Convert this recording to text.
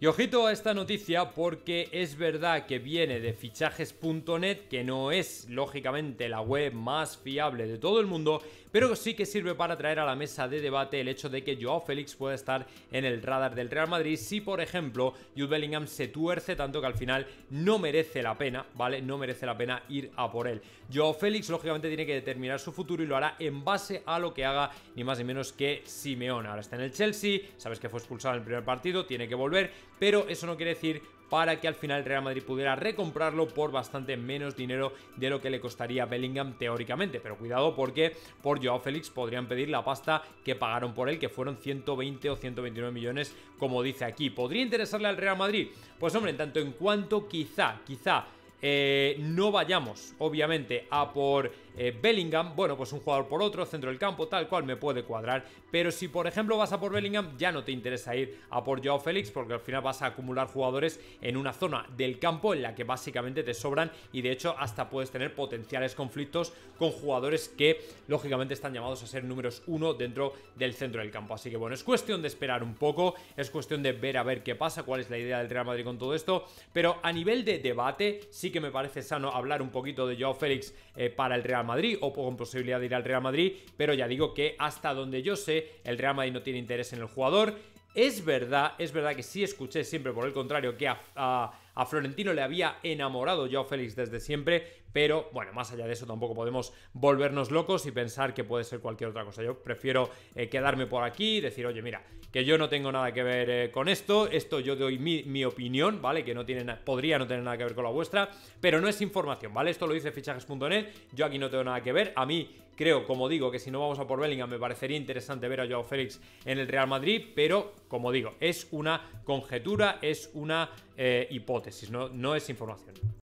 Y ojito a esta noticia porque es verdad que viene de fichajes.net, que no es lógicamente la web más fiable de todo el mundo, pero sí que sirve para traer a la mesa de debate el hecho de que Joao Félix pueda estar en el radar del Real Madrid si, por ejemplo, Jude Bellingham se tuerce tanto que al final no merece la pena, ¿vale? No merece la pena ir a por él. Joao Félix, lógicamente, tiene que determinar su futuro y lo hará en base a lo que haga ni más ni menos que Simeone. Ahora está en el Chelsea, sabes que fue expulsado en el primer partido, tiene que volver pero eso no quiere decir para que al final Real Madrid pudiera recomprarlo por bastante menos dinero de lo que le costaría Bellingham teóricamente. Pero cuidado porque por Joao Félix podrían pedir la pasta que pagaron por él, que fueron 120 o 129 millones, como dice aquí. ¿Podría interesarle al Real Madrid? Pues hombre, en tanto en cuanto quizá, quizá eh, no vayamos, obviamente, a por eh, Bellingham. Bueno, pues un jugador por otro, centro del campo, tal cual me puede cuadrar. Pero si, por ejemplo, vas a por Bellingham, ya no te interesa ir a por Joao Félix, porque al final vas a acumular jugadores en una zona del campo en la que básicamente te sobran y de hecho hasta puedes tener potenciales conflictos con jugadores que, lógicamente, están llamados a ser números uno dentro del centro del campo. Así que, bueno, es cuestión de esperar un poco, es cuestión de ver a ver qué pasa, cuál es la idea del Real Madrid con todo esto. Pero a nivel de debate, sí que me parece sano hablar un poquito de Joao Félix eh, para el Real Madrid o con posibilidad de ir al Real Madrid, pero ya digo que hasta donde yo sé, el Real Madrid no tiene interés en el jugador. Es verdad, es verdad que sí escuché siempre por el contrario que a a Florentino le había enamorado Joao Félix desde siempre, pero bueno, más allá de eso tampoco podemos volvernos locos y pensar que puede ser cualquier otra cosa. Yo prefiero eh, quedarme por aquí y decir, oye, mira, que yo no tengo nada que ver eh, con esto, esto yo doy mi, opinión, ¿vale? Que no tiene podría no tener nada que ver con la vuestra, pero no es información, ¿vale? Esto lo dice fichajes.net, yo aquí no tengo nada que ver, a mí creo, como digo, que si no vamos a por Bellingham me parecería interesante ver a Joao Félix en el Real Madrid, pero como digo, es una conjetura, es una eh, hipótesis, no es información.